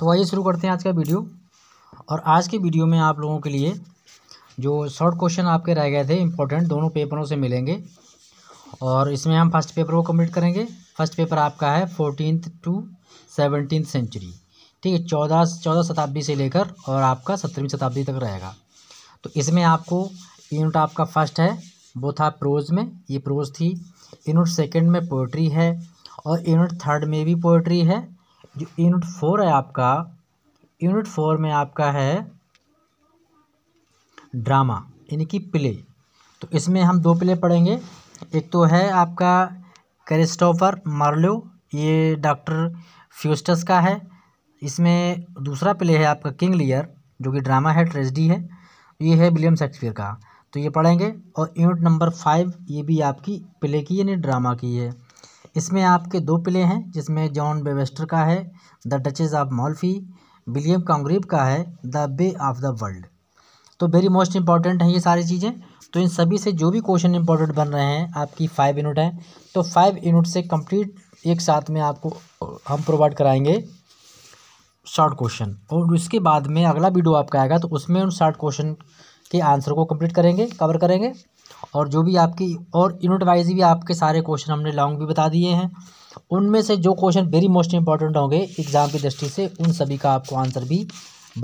तो आइए शुरू करते हैं आज का वीडियो और आज के वीडियो में आप लोगों के लिए जो शॉर्ट क्वेश्चन आपके रह गए थे इंपॉर्टेंट दोनों पेपरों से मिलेंगे और इसमें हम फर्स्ट पेपर को कम्प्लीट करेंगे फर्स्ट पेपर आपका है फोर्टीन टू सेवनटीन सेंचुरी ठीक है चौदह चौदह शताब्दी से लेकर और आपका सत्रहवीं शताब्दी तक रहेगा तो इसमें आपको यूनिट आपका फर्स्ट है वो था प्रोज में ये प्रोज थी यूनिट सेकेंड में पोइट्री है और यूनिट थर्ड में भी पोइट्री है जो यूनिट फोर है आपका यूनिट फोर में आपका है ड्रामा यानी कि प्ले तो इसमें हम दो प्ले पढ़ेंगे एक तो है आपका क्रिस्टोफर मार्लो ये डॉक्टर फ्यूस्टस का है इसमें दूसरा प्ले है आपका किंग लियर जो कि ड्रामा है ट्रेजडी है ये है विलियम शेक्सपियर का तो ये पढ़ेंगे और यूनिट नंबर फाइव ये भी आपकी प्ले की यानी ड्रामा की है इसमें आपके दो प्ले हैं जिसमें जॉन बेवेस्टर का है the Duchess of Malfi William Congreve का है the way of the world तो वेरी मोस्ट इंपॉर्टेंट हैं ये सारी चीज़ें तो इन सभी से जो भी क्वेश्चन इंपॉर्टेंट बन रहे हैं आपकी फाइव यूनिट हैं तो फाइव यूनिट से कंप्लीट एक साथ में आपको हम प्रोवाइड कराएंगे शॉर्ट क्वेश्चन और उसके बाद में अगला वीडियो आपका आएगा तो उसमें उन शॉर्ट क्वेश्चन के आंसर को कंप्लीट करेंगे कवर करेंगे और जो भी आपकी और यूनिट वाइज भी आपके सारे क्वेश्चन हमने लॉन्ग भी बता दिए हैं उनमें से जो क्वेश्चन वेरी मोस्ट इंपॉर्टेंट होंगे एग्ज़ाम की दृष्टि से उन सभी का आपको आंसर भी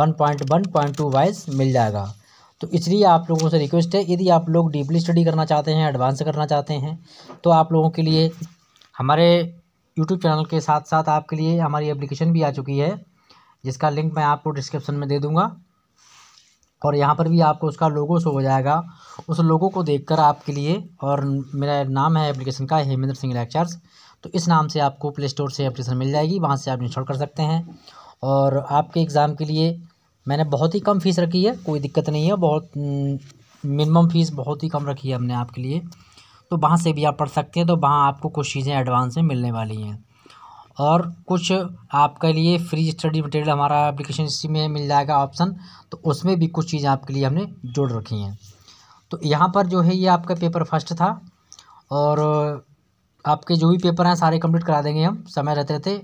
one point one point two wise मिल जाएगा तो इसलिए आप लोगों से रिक्वेस्ट है यदि आप लोग डीपली स्टडी करना चाहते हैं एडवांस करना चाहते हैं तो आप लोगों के लिए हमारे यूट्यूब चैनल के साथ साथ आपके लिए हमारी एप्लीकेशन भी आ चुकी है जिसका लिंक मैं आपको डिस्क्रिप्शन में दे दूँगा और यहाँ पर भी आपको उसका लोगो शो हो जाएगा उस लोगो को देखकर आपके लिए और मेरा नाम है एप्लीकेशन का हेमेंद्र सिंह लेक्चर्स तो इस नाम से आपको प्ले स्टोर से एप्लीकेशन मिल जाएगी वहाँ से आप इंस्टॉल कर सकते हैं और आपके एग्ज़ाम के लिए मैंने बहुत ही कम फीस रखी है कोई दिक्कत नहीं है बहुत मिनिमम हम्म, फ़ीस बहुत ही कम रखी है हमने आपके लिए तो वहाँ से भी आप पढ़ सकते हैं तो वहाँ आपको कुछ चीज़ें एडवांस में मिलने वाली हैं और कुछ आपके लिए फ्री स्टडी मटेरियल हमारा एप्लीकेशन इसी में मिल जाएगा ऑप्शन तो उसमें भी कुछ चीज़ें आपके लिए हमने जोड़ रखी हैं तो यहाँ पर जो है ये आपका पेपर फर्स्ट था और आपके जो भी पेपर हैं सारे कंप्लीट करा देंगे हम समय रहते रहते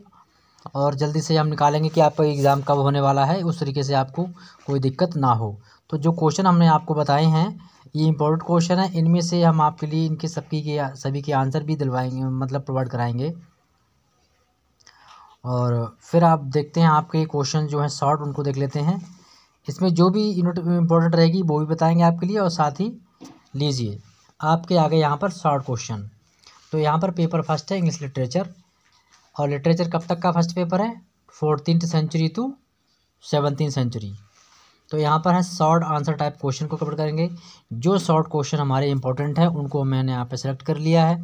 और जल्दी से हम निकालेंगे कि आपका एग्ज़ाम कब होने वाला है उस तरीके से आपको कोई दिक्कत ना हो तो जो क्वेश्चन हमने आपको बताए हैं ये इंपॉर्टेंट क्वेश्चन है इनमें से हम आपके लिए इनके सबकी के सभी के आंसर भी दिलवाएंगे मतलब प्रोवाइड कराएंगे और फिर आप देखते हैं आपके क्वेश्चन जो हैं शॉर्ट उनको देख लेते हैं इसमें जो भी यूनिट इम्पोर्टेंट रहेगी वो भी बताएंगे आपके लिए और साथ ही लीजिए आपके आगे यहाँ पर शॉर्ट क्वेश्चन तो यहाँ पर पेपर फर्स्ट है इंग्लिश लिटरेचर और लिटरेचर कब तक का फर्स्ट पेपर है fourteen century to seventeen century तो यहाँ पर है शॉर्ट आंसर टाइप क्वेश्चन को कवर करेंगे जो शॉर्ट क्वेश्चन हमारे इंपॉर्टेंट हैं उनको मैंने यहाँ पर सेलेक्ट कर लिया है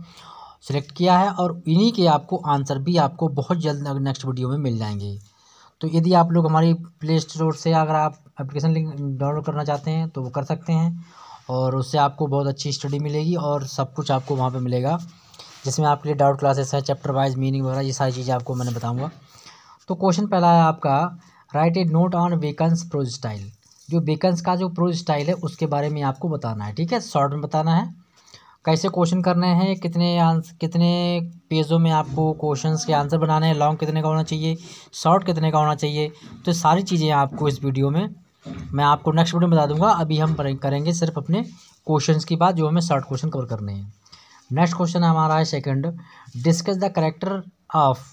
सेलेक्ट किया है और इन्हीं के आपको आंसर भी आपको बहुत जल्द नेक्स्ट वीडियो में मिल जाएंगे तो यदि आप लोग हमारी प्ले स्टोर से अगर आप एप्लीकेशन लिंक डाउनलोड करना चाहते हैं तो वो कर सकते हैं और उससे आपको बहुत अच्छी स्टडी मिलेगी और सब कुछ आपको वहाँ पे मिलेगा जिसमें आपके लिए डाउट क्लासेस है चैप्टर वाइज मीनिंग वगैरह ये सारी चीज़ें आपको मैंने बताऊँगा तो क्वेश्चन पहला है आपका write a note on Bacon's prose style जो वेकन्स का जो प्रोज स्टाइल है उसके बारे में आपको बताना है ठीक है शॉर्ट में बताना है कैसे क्वेश्चन करने हैं कितने आंसर कितने पेजों में आपको क्वेश्चंस के आंसर बनाने हैं लॉन्ग कितने का होना चाहिए शॉर्ट कितने का होना चाहिए तो सारी चीज़ें आपको इस वीडियो में मैं आपको नेक्स्ट वीडियो में बता दूंगा अभी हम करेंगे सिर्फ अपने क्वेश्चंस की बात जो हमें शॉर्ट क्वेश्चन कवर करने हैं नेक्स्ट क्वेश्चन हमारा है second discuss the character of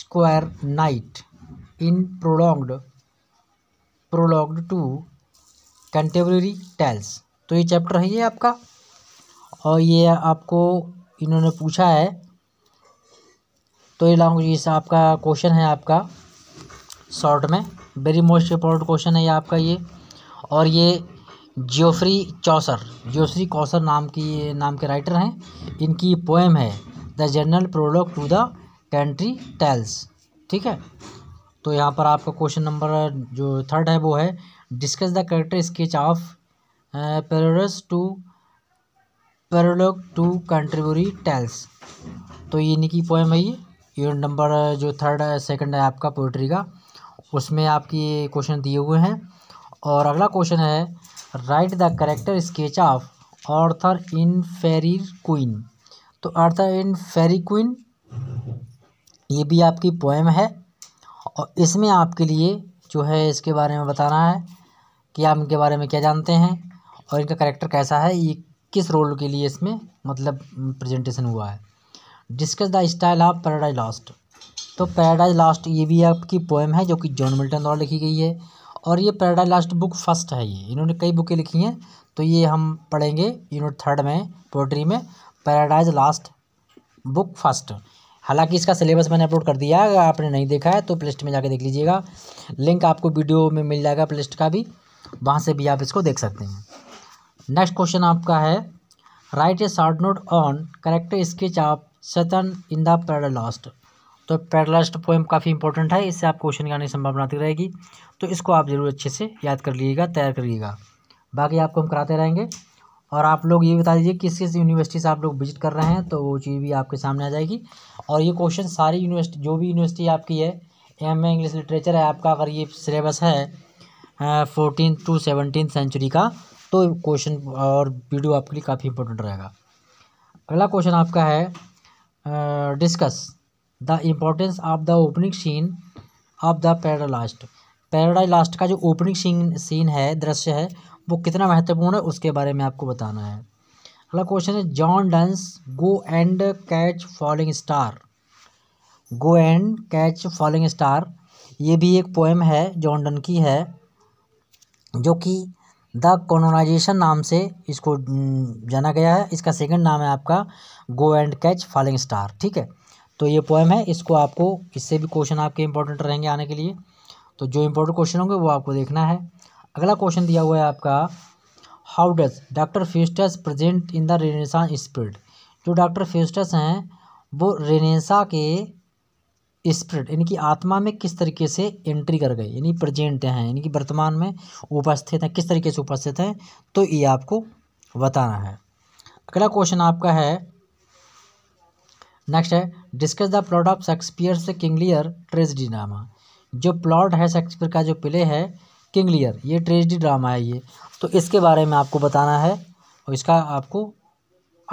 squire knight in prologue prologue to Canterbury Tales तो ये चैप्टर है ये आपका और ये आपको इन्होंने पूछा है तो ये लॉन्ग आपका क्वेश्चन है आपका शॉर्ट में वेरी मोस्ट इम्पोर्टेंट क्वेश्चन है ये आपका ये और ये जियोफ्री चौसर जियोफ्री कौसर नाम की नाम के राइटर हैं इनकी पोएम है the General Prologue to the Canterbury Tales ठीक है तो यहाँ पर आपका क्वेश्चन नंबर जो थर्ड है वो है discuss the character sketch of Prioress to prologue to Canterbury Tales तो ये इन्हीं की पोएम है ये यूनिट नंबर जो थर्ड सेकंड है आपका पोइट्री का उसमें आपकी क्वेश्चन दिए हुए हैं और अगला क्वेश्चन है write the character sketch of Arthur in Faerie Queene तो आर्थर इन फेरी क्वीन ये भी आपकी पोएम है और इसमें आपके लिए जो है इसके बारे में बताना है कि आप इनके बारे में क्या जानते हैं और इनका करेक्टर कैसा है ये किस रोल के लिए इसमें मतलब प्रेजेंटेशन हुआ है discuss the style of Paradise Lost तो पैराडाइज लास्ट ये भी आपकी पोएम है जो कि जॉन मिल्टन द्वारा लिखी गई है और ये पैराडाइज लास्ट बुक फर्स्ट है ये इन्होंने कई बुकें लिखी हैं तो ये हम पढ़ेंगे यूनिट थर्ड में पोट्री में पैराडाइज लास्ट बुक फर्स्ट हालांकि इसका सिलेबस मैंने अपलोड कर दिया है अगर आपने नहीं देखा है तो प्ले में जाकर देख लीजिएगा लिंक आपको वीडियो में मिल जाएगा प्ले का भी वहाँ से भी आप इसको देख सकते हैं नेक्स्ट क्वेश्चन आपका है write a short note on character sketch of Satan in the Paradise Lost तो पैरलास्ट पोएम काफ़ी इंपॉर्टेंट है इससे आप क्वेश्चन के आने की संभावना रहेगी तो इसको आप ज़रूर अच्छे से याद कर लीजिएगा तैयार करिएगा बाकी आपको हम कराते रहेंगे और आप लोग ये बता दीजिए किस किस यूनिवर्सिटी से आप लोग विजिट कर रहे हैं तो वो चीज़ भी आपके सामने आ जाएगी और ये क्वेश्चन सारी यूनिवर्सिटी जो भी यूनिवर्सिटी आपकी है एम इंग्लिश लिटरेचर है आपका अगर ये सिलेबस है फोर्टीन टू सेवनटीन सेंचुरी का तो क्वेश्चन और वीडियो आपके लिए काफ़ी इंपॉर्टेंट रहेगा अगला क्वेश्चन आपका है discuss the importance of the opening scene of the Paradise Lost Paradise Lost का जो ओपनिंग सीन सीन है दृश्य है वो कितना महत्वपूर्ण है उसके बारे में आपको बताना है अगला क्वेश्चन है John Donne's go and catch falling star go and catch falling star ये भी एक पोएम है जॉन डन की है जो कि द कॉलोनाइजेशन नाम से इसको हम्म, जाना गया है इसका सेकंड नाम है आपका go and catch falling star ठीक है तो ये पोएम है इसको आपको इससे भी क्वेश्चन आपके इंपॉर्टेंट रहेंगे आने के लिए तो जो इंपॉर्टेंट क्वेश्चन होंगे वो आपको देखना है अगला क्वेश्चन दिया हुआ है आपका how does Doctor Faustus present in the Renaissance spirit जो डॉक्टर फेस्टस हैं वो रेनेसा के स्प्रिट यानी कि आत्मा में किस तरीके से एंट्री कर गई यानी प्रजेंट हैं यानी कि वर्तमान में उपस्थित हैं किस तरीके से उपस्थित हैं तो ये आपको बताना है अगला क्वेश्चन आपका है नेक्स्ट है discuss the plot of Shakespeare से किंगलियर ट्रेजिडी ड्रामा जो प्लॉट है शेक्सपियर का जो प्ले है किंगलियर ये ट्रेजिडी ड्रामा है ये तो इसके बारे में आपको बताना है और इसका आपको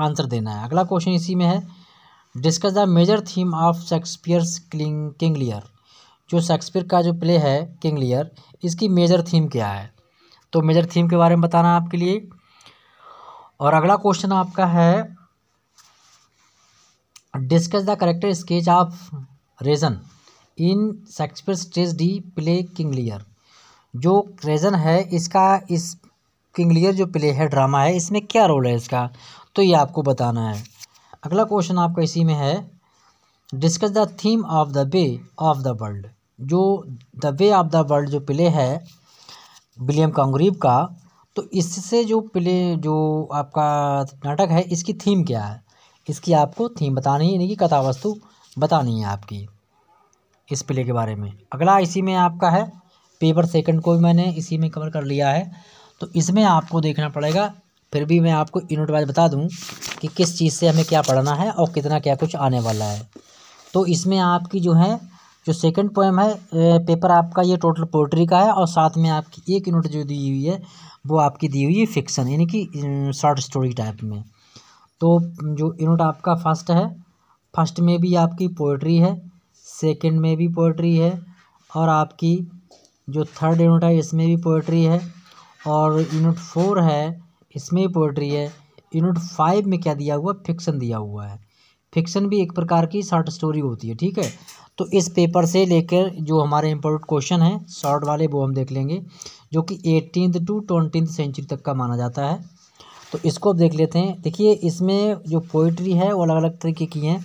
आंसर देना है अगला क्वेश्चन इसी में है discuss the major theme of Shakespeare's King King Lear जो शेक्सपियर का जो प्ले है किंग लियर इसकी मेजर थीम क्या है तो मेजर थीम के बारे में बताना आपके लिए और अगला क्वेश्चन आपका है discuss the character sketch of Regan in Shakespeare stage D play King Lear जो रेजन है इसका इस किंग लियर जो प्ले है ड्रामा है इसमें क्या रोल है इसका तो ये आपको बताना है अगला क्वेश्चन आपका इसी में है discuss the theme of the way of the world जो the way of the world जो प्ले है विलियम कांग्रीव का तो इससे जो प्ले जो आपका नाटक है इसकी थीम क्या है इसकी आपको थीम बतानी है यानी कि कथा वस्तु बतानी है आपकी इस प्ले के बारे में अगला इसी में आपका है पेपर सेकंड को भी मैंने इसी में कवर कर लिया है तो इसमें आपको देखना पड़ेगा फिर भी मैं आपको इन वाइज बता दूँ कि किस चीज़ से हमें क्या पढ़ना है और कितना क्या कुछ आने वाला है तो इसमें आपकी जो है जो सेकंड पोएम है पेपर आपका ये टोटल पोइट्री का है और साथ में आपकी एक यूनिट जो दी हुई है वो आपकी दी हुई है फिक्सन यानी कि शॉर्ट स्टोरी टाइप में तो जो यूनिट आपका फर्स्ट है फर्स्ट में भी आपकी पोइट्री है सेकंड में भी पोइट्री है और आपकी जो थर्ड यूनिट है इसमें भी पोइट्री है और यूनिट फोर है इसमें पोइट्री है यूनिट फाइव में क्या दिया हुआ फिक्सन दिया हुआ है फिक्सन भी एक प्रकार की शॉर्ट स्टोरी होती है ठीक है तो इस पेपर से लेकर जो हमारे इम्पोर्टेंट क्वेश्चन हैं शॉर्ट वाले वो हम देख लेंगे जो कि एटीन टू ट्वेंटी सेंचुरी तक का माना जाता है तो इसको अब देख लेते हैं देखिए इसमें जो पोइट्री है वो अलग अलग तरीके की हैं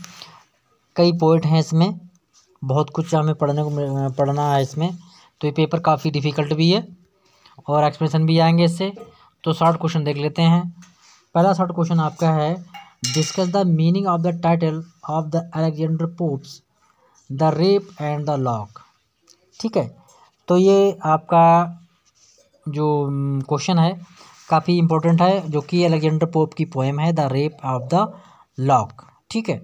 कई पोइट हैं इसमें बहुत कुछ हमें पढ़ने को पढ़ना है इसमें तो ये पेपर काफ़ी डिफ़िकल्ट भी है और एक्सप्रेशन भी आएंगे इससे तो शॉर्ट क्वेश्चन देख लेते हैं पहला शॉर्ट क्वेश्चन आपका है discuss the meaning of the title of the Alexander Pope's the rape and the lock ठीक है तो ये आपका जो क्वेश्चन है काफ़ी इम्पोर्टेंट है जो कि अलेक्जेंडर पोप की पोएम है the rape of the lock ठीक है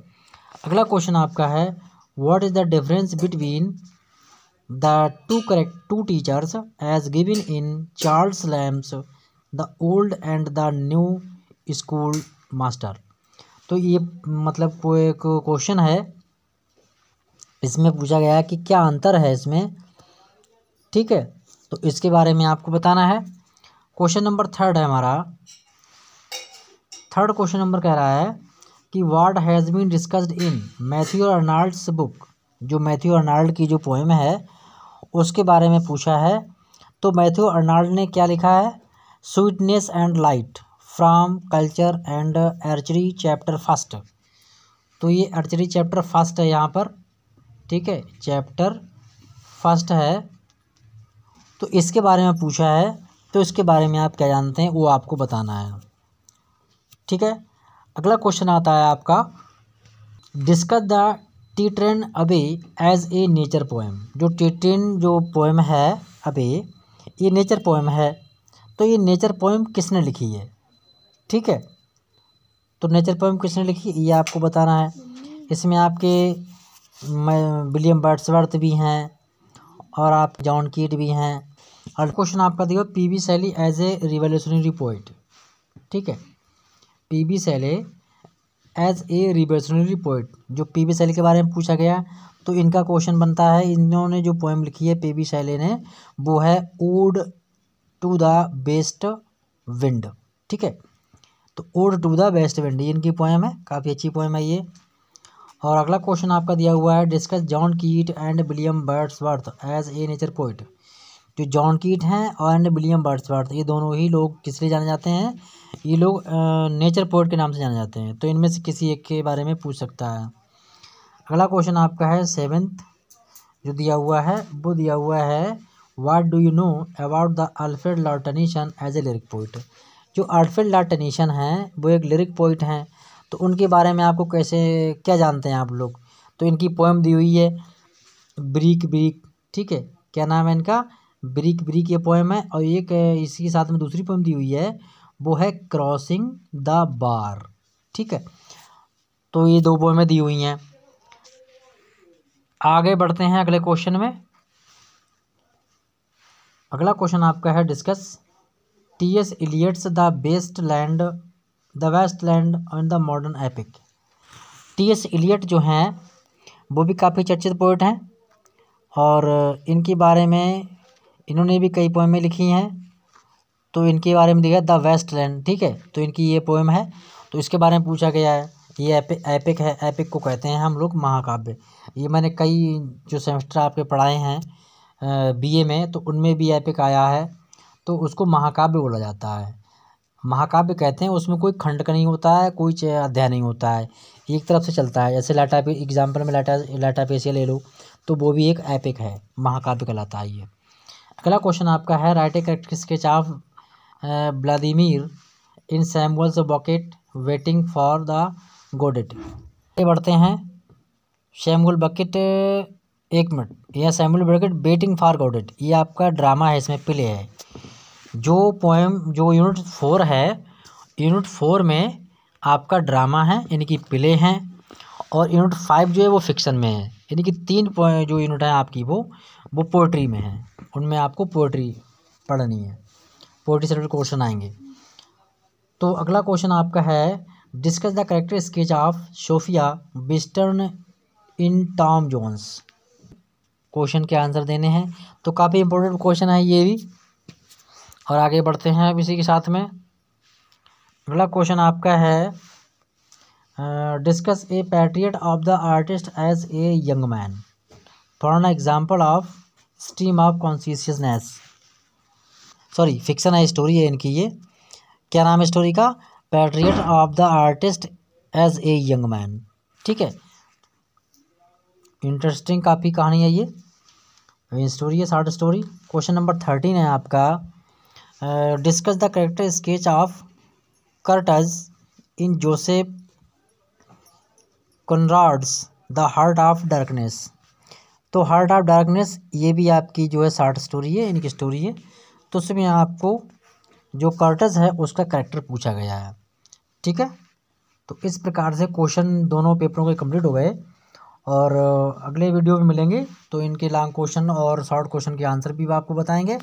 अगला क्वेश्चन आपका है what is the difference between the two correct to teachers as given in Charles Lamb's the old and the new school master तो ये मतलब एक क्वेश्चन है इसमें पूछा गया है कि क्या अंतर है इसमें ठीक है तो इसके बारे में आपको बताना है क्वेश्चन नंबर थर्ड है हमारा थर्ड क्वेश्चन नंबर कह रहा है कि what has been discussed in Matthew Arnold's book जो मैथ्यू अर्नाल्ड की जो पोएम है उसके बारे में पूछा है तो मैथ्यू अर्नाल्ड ने क्या लिखा है sweetness and light from culture and archery chapter first तो ये आर्चरी चैप्टर फर्स्ट है यहाँ पर ठीक है चैप्टर फर्स्ट है तो इसके बारे में पूछा है तो इसके बारे में आप क्या जानते हैं वो आपको बताना है ठीक है अगला क्वेश्चन आता है आपका discuss the Tintern Abbey as a nature poem जो टी ट्रेन जो पोएम है अबे ये नेचर पोएम है तो ये नेचर पोएम किसने लिखी है ठीक है तो नेचर पोएम किसने लिखी ये आपको बताना है इसमें आपके विलियम बर्ड्सवर्थ भी हैं और आप जॉन कीट भी हैं और क्वेश्चन आपका देखो P B Shelley as a revolutionary poet ठीक है P B Shelley as a revolutionary poet जो पी बी सैली के बारे में पूछा गया तो इनका क्वेश्चन बनता है इन्होंने जो पोएम लिखी है पी बी सैले ने वो है ode to the west wind ठीक है तो ode to the west wind इनकी पोएम है काफ़ी अच्छी पोएम है ये और अगला क्वेश्चन आपका दिया हुआ है discuss John Keats and William Wordsworth as a nature poet जो जॉन कीट हैं और एंड विलियम बर्ड्सवर्थ ये दोनों ही लोग किस लिए जाने जाते हैं ये लोग नेचर पोइट के नाम से जाने जाते हैं तो इनमें से किसी एक के बारे में पूछ सकता है अगला क्वेश्चन आपका है सेवेंथ जो दिया हुआ है वो दिया हुआ है what do you know about the Alfred Lord Tennyson as a lyric poet जो अल्फ्रेड लाटनिशन हैं वो एक लिरिक पोइट हैं तो उनके बारे में आपको कैसे क्या जानते हैं आप लोग तो इनकी पोएम दी हुई है ब्रिक ब्रिक ठीक है क्या नाम है इनका ब्रिक ब्रिक ये पोएम है और एक इसके साथ में दूसरी पोएम दी हुई है वो है क्रॉसिंग द बार ठीक है तो ये दो पोएमें दी हुई हैं आगे बढ़ते हैं अगले क्वेश्चन में अगला क्वेश्चन आपका है discuss T S Eliot's the best land the waste land in the modern epic T S Eliot जो हैं वो भी काफ़ी चर्चित पोइट हैं और इनके बारे में इन्होंने भी कई पोएमें लिखी हैं तो इनके बारे में लिखा द वेस्ट लैंड ठीक है तो इनकी ये पोएम है तो इसके बारे में पूछा गया है ये एपिक एपिक है एपिक को कहते हैं हम लोग महाकाव्य ये मैंने कई जो सेमेस्टर आपके पढ़ाए हैं बी ए में तो उनमें भी एपिक आया है तो उसको महाकाव्य बोला जाता है महाकाव्य कहते हैं उसमें कोई खंड का नहीं होता है कोई अध्याय नहीं होता है एक तरफ से चलता है जैसे लाटा पे एग्जाम्पल में लाटा लाटा पेसिया ले लो तो वो भी एक एपिक है महाकाव्य कहलाता है ये अगला क्वेश्चन आपका है write a sketch of Vladimir in Samuel's Beckett waiting for the Godot ये बढ़ते हैं शैमगुल बकेट एक मिनट यह Samuel Beckett waiting for Godot ये आपका ड्रामा है इसमें प्ले है जो पोएम जो यूनिट फोर है यूनिट फोर में आपका ड्रामा है यानी कि प्ले हैं और यूनिट फाइव जो है वो फिक्शन में है यानी कि तीन जो यूनिट हैं आपकी वो वो पोइट्री में है उनमें आपको पोइट्री पढ़नी है पोइट्री से क्वेश्चन आएंगे तो अगला क्वेश्चन आपका है discuss the character sketch of Sophia Western in Tom Jones question के आंसर देने हैं तो काफ़ी इंपॉर्टेंट क्वेश्चन है ये भी और आगे बढ़ते हैं अब इसी के साथ में अगला क्वेश्चन आपका है discuss a portrait of the artist as a young man for an example of stream of consciousness sorry fiction है स्टोरी है इनकी ये क्या नाम है स्टोरी का portrait of the artist as a young man ठीक है इंटरेस्टिंग काफ़ी कहानी है ये स्टोरी है short story question number thirteen है आपका discuss the character sketch of Kurtz in Joseph Conrad's the heart of darkness तो हार्ट ऑफ डार्कनेस ये भी आपकी जो है शार्ट स्टोरी है इनकी स्टोरी है तो उसमें आपको जो कर्टस है उसका करेक्टर पूछा गया है ठीक है तो इस प्रकार से क्वेश्चन दोनों पेपरों के कंप्लीट हो गए और अगले वीडियो में मिलेंगे तो इनके लॉन्ग क्वेश्चन और शॉर्ट क्वेश्चन के आंसर भी आपको बताएंगे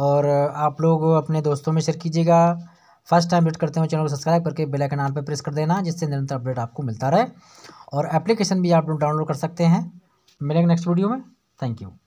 और आप लोग अपने दोस्तों में शेयर कीजिएगा फर्स्ट टाइम अपडेट करते हैं चैनल को सब्सक्राइब करके बेल आइकन आन पर प्रेस कर देना जिससे निरंतर अपडेट आपको मिलता रहे और एप्लीकेशन भी आप लोग डाउनलोड कर सकते हैं मिलेंगे नेक्स्ट वीडियो में थैंक यू